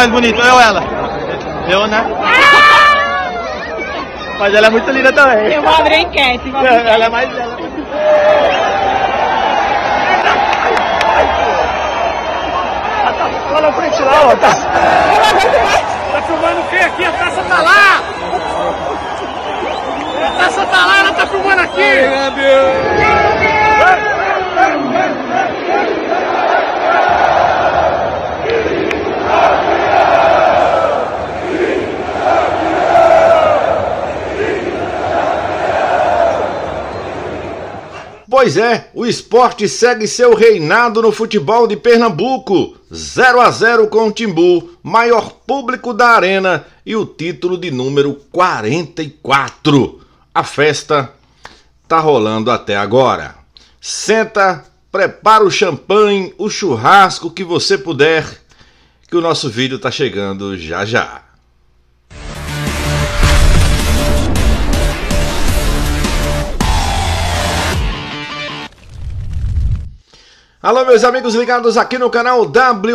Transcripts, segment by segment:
mais bonito, eu ou ela? Eu, né? Mas ela é muito linda também. Eu vou abrir a enquete. Vou abrir enquete. Ela é mais linda. Lá na frente lá, ó. Tá... tá filmando o que aqui? A taça tá lá! A taça tá lá, ela tá filmando aqui! Ai, meu Deus! Pois é, o esporte segue seu reinado no futebol de Pernambuco. 0 a 0 com o Timbu, maior público da arena e o título de número 44. A festa tá rolando até agora. Senta, prepara o champanhe, o churrasco que você puder, que o nosso vídeo tá chegando já já. Alô, meus amigos ligados aqui no canal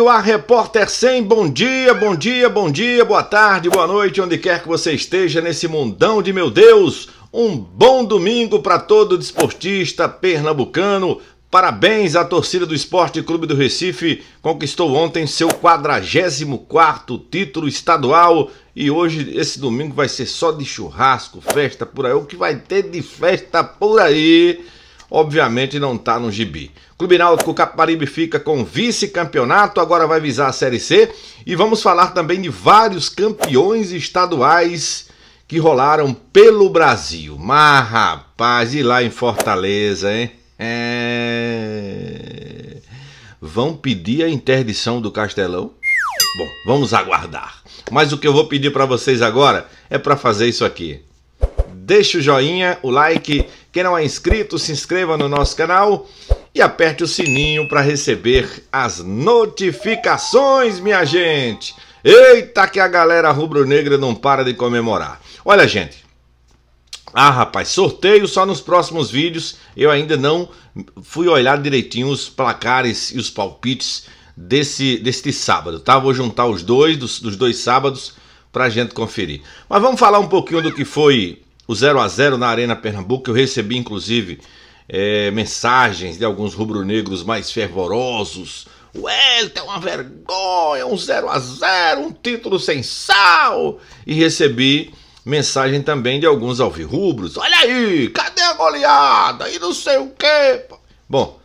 WA Repórter 100. Bom dia, bom dia, bom dia, boa tarde, boa noite, onde quer que você esteja nesse mundão de meu Deus. Um bom domingo para todo desportista pernambucano. Parabéns à torcida do Esporte Clube do Recife, conquistou ontem seu 44 título estadual e hoje esse domingo vai ser só de churrasco, festa por aí, o que vai ter de festa por aí obviamente não está no gibi. Clube Náutico Caparibe fica com vice-campeonato, agora vai visar a Série C e vamos falar também de vários campeões estaduais que rolaram pelo Brasil. Mas rapaz, e lá em Fortaleza, hein? É... Vão pedir a interdição do Castelão? Bom, vamos aguardar. Mas o que eu vou pedir para vocês agora é para fazer isso aqui. Deixa o joinha, o like quem não é inscrito, se inscreva no nosso canal e aperte o sininho para receber as notificações, minha gente. Eita, que a galera rubro-negra não para de comemorar. Olha, gente, ah, rapaz, sorteio só nos próximos vídeos. Eu ainda não fui olhar direitinho os placares e os palpites desse, deste sábado, tá? Vou juntar os dois, dos, dos dois sábados, a gente conferir. Mas vamos falar um pouquinho do que foi o 0 a 0 na Arena Pernambuco. Eu recebi inclusive é, mensagens de alguns rubro-negros mais fervorosos. é uma vergonha, um 0 a 0 um título sem sal. E recebi mensagem também de alguns alvirrubros. Olha aí, cadê a goleada? E não sei o quê. Bom,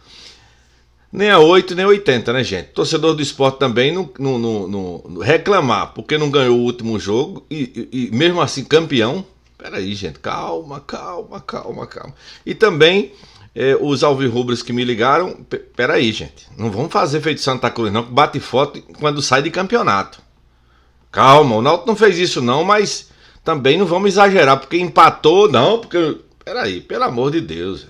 nem a 8, nem a 80, né, gente? Torcedor do esporte também não, reclamar, porque não ganhou o último jogo e, e, e mesmo assim campeão, Peraí, gente, calma, calma, calma, calma. E também eh, os alvirrubros que me ligaram, peraí, gente, não vamos fazer feito Santa Cruz não, que bate foto quando sai de campeonato. Calma, o Náutico não fez isso não, mas também não vamos exagerar, porque empatou não, porque... Peraí, pelo amor de Deus...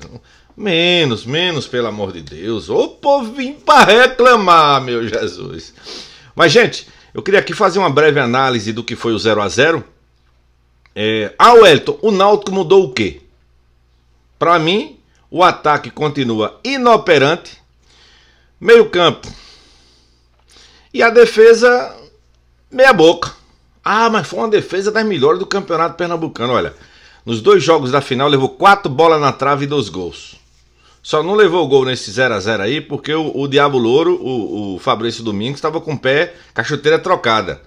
Menos, menos, pelo amor de Deus. Ô povo vim para reclamar, meu Jesus. Mas, gente, eu queria aqui fazer uma breve análise do que foi o 0 a 0 é... Ah, Wellington, o Náutico mudou o quê? Para mim, o ataque continua inoperante. Meio campo. E a defesa, meia boca. Ah, mas foi uma defesa das melhores do Campeonato Pernambucano. Olha, nos dois jogos da final levou quatro bolas na trave e dois gols. Só não levou o gol nesse 0 a 0 aí porque o, o Diabo Louro, o, o Fabrício Domingos, estava com o pé, cachoteira trocada.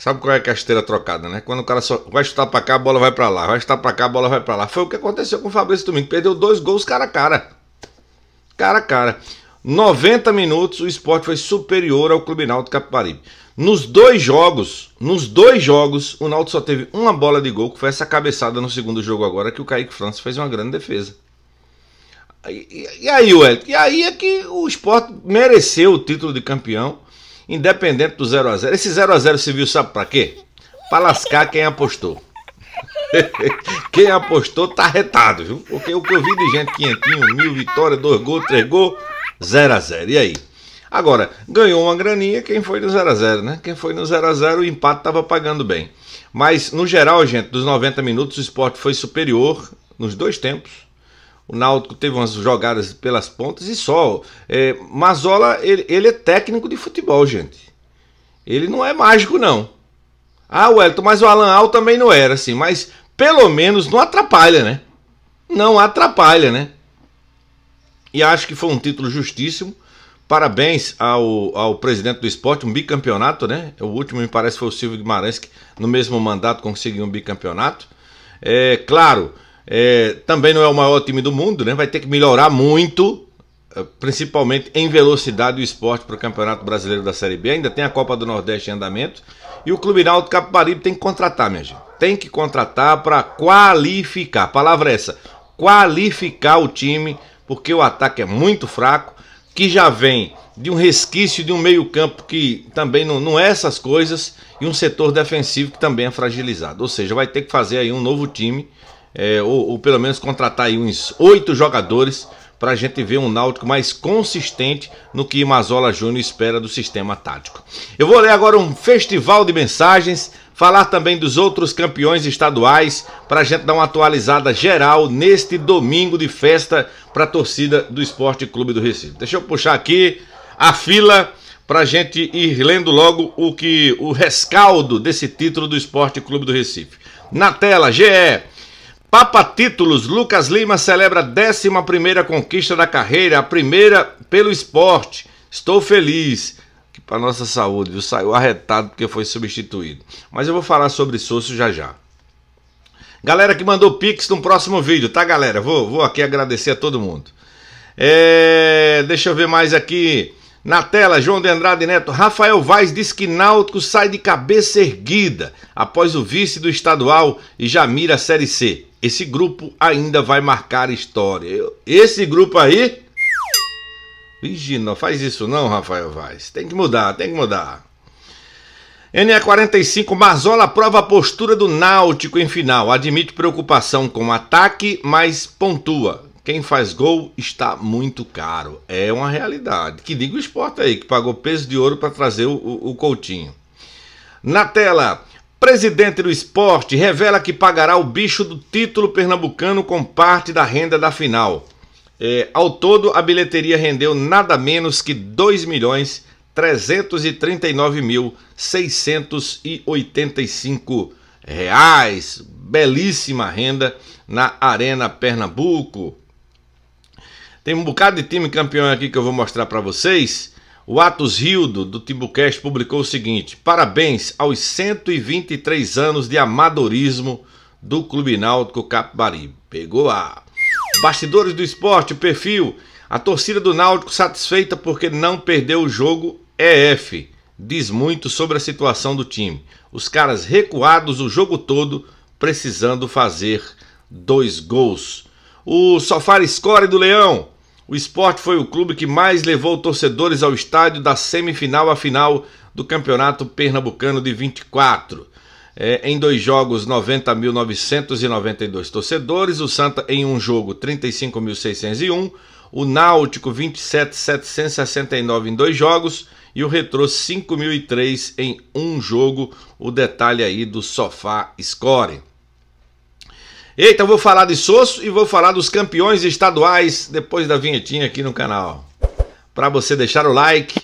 Sabe qual é a casteira trocada, né? Quando o cara só vai chutar pra cá, a bola vai pra lá. Vai chutar pra cá, a bola vai pra lá. Foi o que aconteceu com o Fabrício Domingo. Perdeu dois gols cara a cara. Cara a cara. 90 minutos, o esporte foi superior ao Clube Náutico Capibaribe. Nos dois jogos, nos dois jogos, o Náutico só teve uma bola de gol, que foi essa cabeçada no segundo jogo agora, que o Kaique França fez uma grande defesa. E, e, e aí, Wellington? E aí é que o esporte mereceu o título de campeão independente do 0 x 0 Esse 0 x 0 serviu sabe pra quê? Pra lascar quem apostou. quem apostou tá retado, viu? Porque o que eu vi de gente, quinhentinho, mil, vitória, dois gols, três gols, 0 x 0 E aí? Agora, ganhou uma graninha quem foi no 0x0, né? Quem foi no 0x0, o empate tava pagando bem. Mas, no geral, gente, dos 90 minutos, o esporte foi superior nos dois tempos. O Náutico teve umas jogadas pelas pontas e só. É, Mazola, ele, ele é técnico de futebol, gente. Ele não é mágico, não. Ah, Wellington, mas o Alan Al também não era, assim. Mas pelo menos não atrapalha, né? Não atrapalha, né? E acho que foi um título justíssimo. Parabéns ao, ao presidente do esporte, um bicampeonato, né? O último, me parece, foi o Silvio Guimarães, que no mesmo mandato conseguiu um bicampeonato. É claro é, também não é o maior time do mundo, né? Vai ter que melhorar muito, é, principalmente em velocidade e esporte para o Campeonato Brasileiro da Série B. Ainda tem a Copa do Nordeste em andamento. E o Clube Náutico Capibaribe tem que contratar, minha gente. Tem que contratar para qualificar. Palavra é essa. Qualificar o time, porque o ataque é muito fraco, que já vem de um resquício de um meio-campo que também não, não é essas coisas, e um setor defensivo que também é fragilizado. Ou seja, vai ter que fazer aí um novo time é, ou, ou, pelo menos contratar aí uns oito jogadores para a gente ver um Náutico mais consistente no que Mazola Júnior espera do sistema tático. Eu vou ler agora um festival de mensagens, falar também dos outros campeões estaduais, para a gente dar uma atualizada geral neste domingo de festa para a torcida do Esporte Clube do Recife. Deixa eu puxar aqui a fila para a gente ir lendo logo o que o rescaldo desse título do Esporte Clube do Recife. Na tela, GE. Papa Títulos, Lucas Lima celebra a 11 conquista da carreira, a primeira pelo esporte. Estou feliz. Que para nossa saúde, viu? Saiu arretado porque foi substituído. Mas eu vou falar sobre isso já já. Galera que mandou pix no próximo vídeo, tá, galera? Vou, vou aqui agradecer a todo mundo. É, deixa eu ver mais aqui. Na tela, João de Andrade Neto, Rafael Vaz diz que Náutico sai de cabeça erguida após o vice do estadual e já mira a Série C. Esse grupo ainda vai marcar história. Esse grupo aí. Vigi, não faz isso não, Rafael Vaz. Tem que mudar, tem que mudar. NE45, Marzola aprova a postura do Náutico em final. Admite preocupação com o ataque, mas pontua. Quem faz gol está muito caro. É uma realidade. Que diga o esporte aí, que pagou peso de ouro para trazer o, o, Coutinho. Na tela, presidente do esporte revela que pagará o bicho do título pernambucano com parte da renda da final. É, ao todo, a bilheteria rendeu nada menos que 2 milhões 339.685 reais. Belíssima renda na Arena Pernambuco. Tem um bocado de time campeão aqui que eu vou mostrar para vocês. O Atos Rildo, do Timbucast, publicou o seguinte: Parabéns aos 123 anos de amadorismo do Clube Náutico Capibaribe. Pegou a. Bastidores do Esporte, o perfil. A torcida do Náutico satisfeita porque não perdeu o jogo EF. Diz muito sobre a situação do time. Os caras recuados o jogo todo, precisando fazer dois gols. O Sofar Score do Leão. O esporte foi o clube que mais levou torcedores ao estádio da semifinal à final do Campeonato Pernambucano de 24. É, em dois jogos, 90.992 torcedores, o Santa em um jogo, 35.601, o Náutico, 27.769 em dois jogos e o Retrô, 5.003 em um jogo. O detalhe aí do Sofá Score. Eita, eu vou falar de Sosso e vou falar dos campeões estaduais depois da vinhetinha aqui no canal. Para você deixar o like,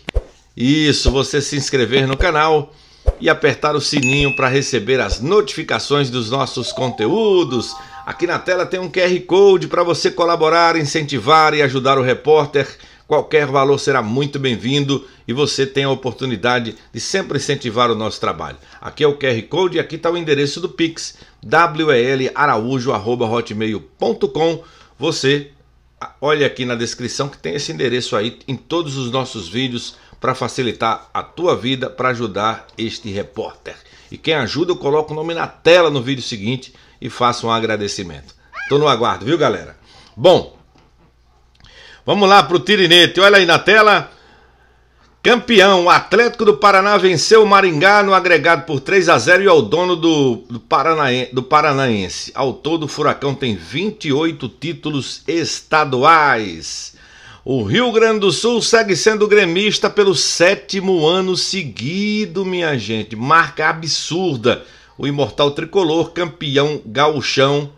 isso, você se inscrever no canal e apertar o sininho para receber as notificações dos nossos conteúdos. Aqui na tela tem um QR Code para você colaborar, incentivar e ajudar o repórter. Qualquer valor será muito bem-vindo e você tem a oportunidade de sempre incentivar o nosso trabalho. Aqui é o QR Code e aqui está o endereço do Pix welaraújo.hotmail.com. Você olha aqui na descrição que tem esse endereço aí em todos os nossos vídeos para facilitar a tua vida, para ajudar este repórter. E quem ajuda, eu coloco o nome na tela no vídeo seguinte e faço um agradecimento. Tô no aguardo, viu, galera? Bom, vamos lá pro Tirinete. Olha aí na tela. Campeão, o Atlético do Paraná venceu o Maringá no agregado por 3 a 0 e ao é o dono do, do, Paranaen, do Paranaense. Ao todo, o Furacão tem 28 títulos estaduais. O Rio Grande do Sul segue sendo gremista pelo sétimo ano seguido, minha gente. Marca absurda. O imortal tricolor, campeão gaúchão,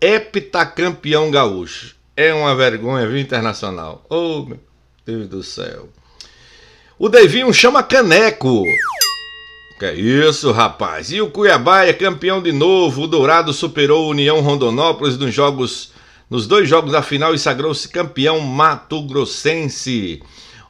heptacampeão gaúcho. É uma vergonha, viu, internacional? Ô, oh, meu Deus do céu. O Devinho chama Caneco. Que isso, rapaz. E o Cuiabá é campeão de novo. O Dourado superou o União Rondonópolis nos jogos nos dois jogos da final e sagrou-se campeão mato-grossense.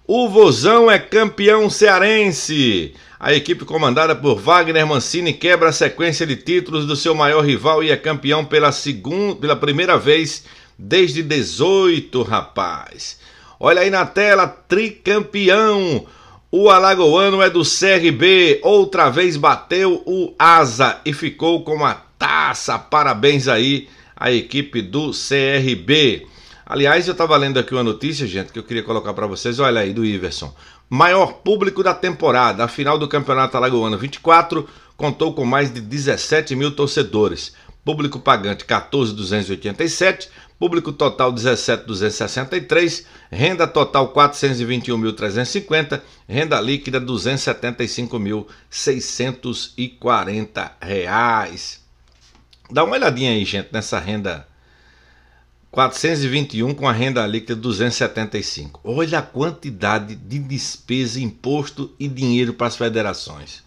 O Vozão é campeão cearense. A equipe comandada por Wagner Mancini quebra a sequência de títulos do seu maior rival e é campeão pela, segunda, pela primeira vez desde 18, rapaz. Olha aí na tela, tricampeão. O Alagoano é do CRB, outra vez bateu o Asa e ficou com a taça. Parabéns aí à equipe do CRB. Aliás, eu estava lendo aqui uma notícia, gente, que eu queria colocar para vocês. Olha aí, do Iverson. Maior público da temporada. A final do Campeonato Alagoano 24 contou com mais de 17 mil torcedores. Público pagante 14,287 público total 17.263, renda total 421.350, renda líquida 275.640 reais. Dá uma olhadinha aí, gente, nessa renda 421 com a renda líquida 275. Olha a quantidade de despesa, imposto e dinheiro para as federações.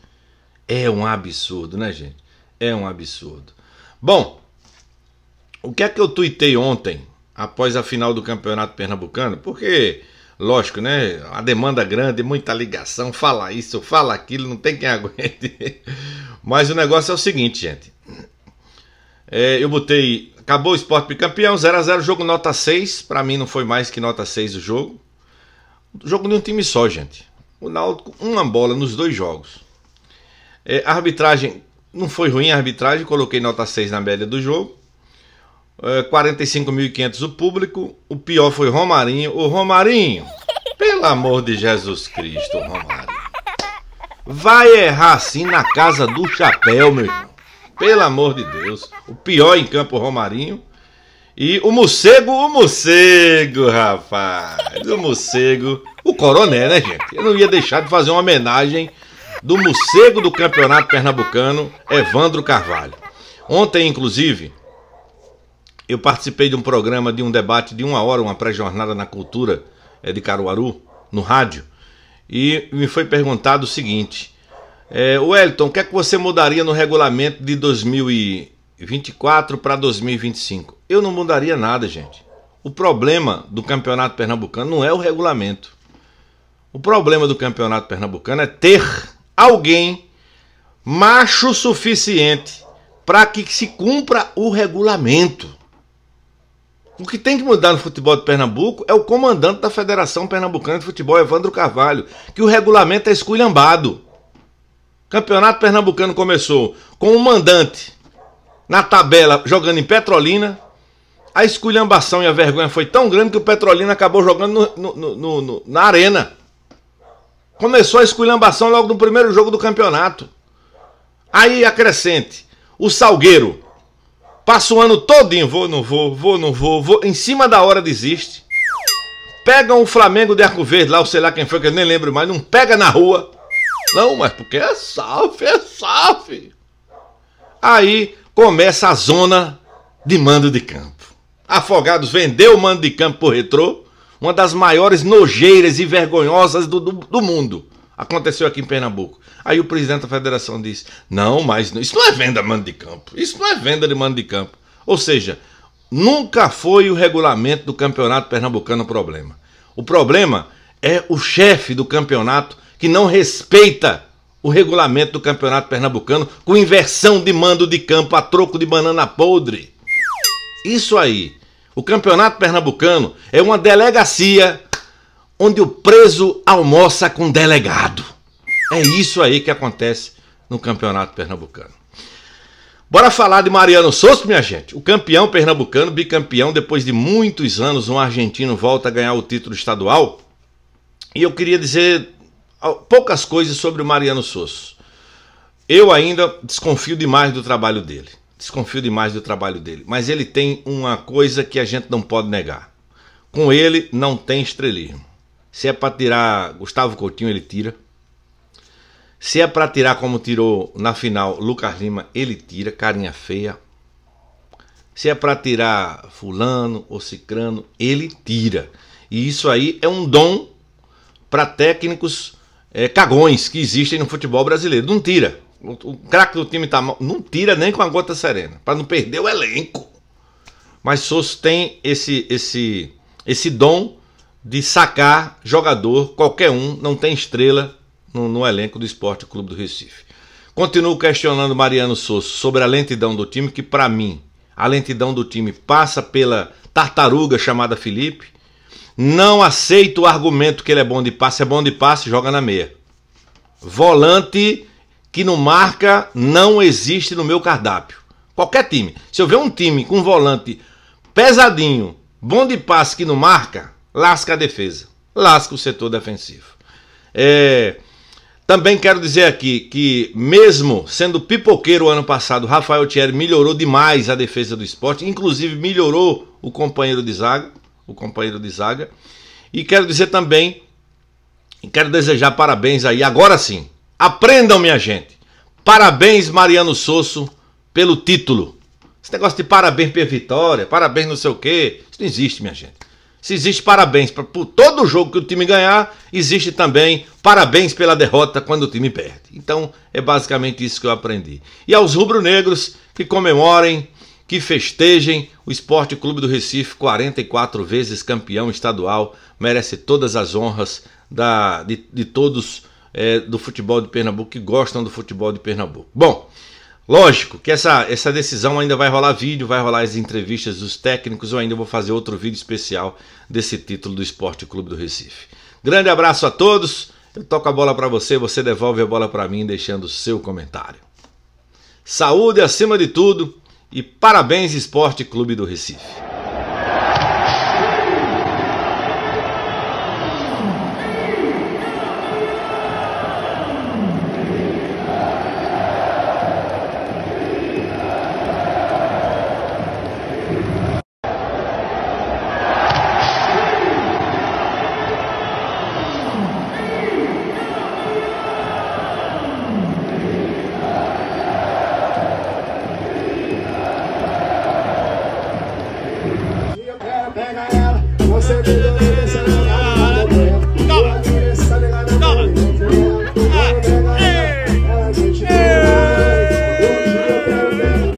É um absurdo, né, gente? É um absurdo. Bom, o que é que eu tuitei ontem, após a final do Campeonato Pernambucano? Porque, lógico, né? A demanda grande, muita ligação, fala isso, fala aquilo, não tem quem aguente. Mas o negócio é o seguinte, gente. É, eu botei. Acabou o esporte bicampeão, 0x0, jogo nota 6. Para mim não foi mais que nota 6 o jogo. jogo de um time só, gente. O Náutico, uma bola nos dois jogos. É, a arbitragem não foi ruim a arbitragem, coloquei nota 6 na média do jogo. 45.500 é, o público. O pior foi Romarinho. O Romarinho, pelo amor de Jesus Cristo, Romarinho. Vai errar assim na casa do chapéu, meu irmão. Pelo amor de Deus. O pior em campo, Romarinho. E o morcego, o morcego, rapaz. O morcego. O coronel, né, gente? Eu não ia deixar de fazer uma homenagem do morcego do campeonato pernambucano, Evandro Carvalho. Ontem, inclusive, eu participei de um programa, de um debate de uma hora, uma pré-jornada na cultura é, de Caruaru, no rádio, e me foi perguntado o seguinte: é, Wellington, o que é que você mudaria no regulamento de 2024 para 2025? Eu não mudaria nada, gente. O problema do campeonato pernambucano não é o regulamento. O problema do campeonato pernambucano é ter alguém macho suficiente para que se cumpra o regulamento. O que tem que mudar no futebol de Pernambuco é o comandante da Federação Pernambucana de Futebol, Evandro Carvalho, que o regulamento é esculhambado. Campeonato Pernambucano começou com o mandante na tabela jogando em Petrolina. A esculhambação e a vergonha foi tão grande que o Petrolina acabou jogando no, no, no, na arena. Começou a esculhambação logo no primeiro jogo do campeonato. Aí acrescente: o Salgueiro Passa o ano todinho, vou, não vou, vou, não vou, vou. Em cima da hora desiste. Pega um Flamengo de Arco Verde lá, ou sei lá quem foi, que eu nem lembro mais, não pega na rua. Não, mas porque é SAF, é SAF. Aí começa a zona de mando de campo. Afogados vendeu o mando de campo por retrô, uma das maiores nojeiras e vergonhosas do, do, do mundo. Aconteceu aqui em Pernambuco. Aí o presidente da federação disse: Não, mas isso não é venda de mando de campo. Isso não é venda de mando de campo. Ou seja, nunca foi o regulamento do campeonato pernambucano o problema. O problema é o chefe do campeonato que não respeita o regulamento do campeonato pernambucano com inversão de mando de campo a troco de banana podre. Isso aí. O campeonato pernambucano é uma delegacia onde o preso almoça com delegado. É isso aí que acontece no Campeonato Pernambucano. Bora falar de Mariano Souza, minha gente. O campeão pernambucano, bicampeão, depois de muitos anos, um argentino volta a ganhar o título estadual. E eu queria dizer poucas coisas sobre o Mariano Souza. Eu ainda desconfio demais do trabalho dele. Desconfio demais do trabalho dele. Mas ele tem uma coisa que a gente não pode negar. Com ele não tem estrelismo. Se é para tirar Gustavo Coutinho, ele tira. Se é para tirar como tirou na final Lucas Lima, ele tira, carinha feia. Se é para tirar fulano ou cicrano, ele tira. E isso aí é um dom para técnicos é, cagões que existem no futebol brasileiro. Não tira. O, o craque do time tá mal. Não tira nem com a gota serena. para não perder o elenco. Mas Souza tem esse, esse, esse dom de sacar jogador, qualquer um, não tem estrela no, no elenco do Esporte Clube do Recife. Continuo questionando Mariano Souza sobre a lentidão do time, que para mim, a lentidão do time passa pela tartaruga chamada Felipe. Não aceito o argumento que ele é bom de passe, é bom de passe, joga na meia. Volante que não marca não existe no meu cardápio. Qualquer time. Se eu ver um time com um volante pesadinho, bom de passe que não marca, lasca a defesa, lasca o setor defensivo. É, também quero dizer aqui que, mesmo sendo pipoqueiro ano passado, Rafael Thierry melhorou demais a defesa do esporte, inclusive melhorou o companheiro de zaga, o companheiro de zaga. E quero dizer também, quero desejar parabéns aí, agora sim, aprendam minha gente, parabéns Mariano Sosso pelo título. Esse negócio de parabéns pela vitória, parabéns não sei o quê, isso não existe minha gente se existe parabéns por, por todo jogo que o time ganhar, existe também parabéns pela derrota quando o time perde. Então é basicamente isso que eu aprendi. E aos rubro-negros que comemorem, que festejem o Esporte Clube do Recife, 44 vezes campeão estadual, merece todas as honras da, de, de todos é, do futebol de Pernambuco que gostam do futebol de Pernambuco. Bom. Lógico que essa, essa decisão ainda vai rolar vídeo, vai rolar as entrevistas dos técnicos, ou ainda vou fazer outro vídeo especial desse título do Esporte Clube do Recife. Grande abraço a todos, eu toco a bola para você, você devolve a bola para mim deixando o seu comentário. Saúde acima de tudo e parabéns Esporte Clube do Recife.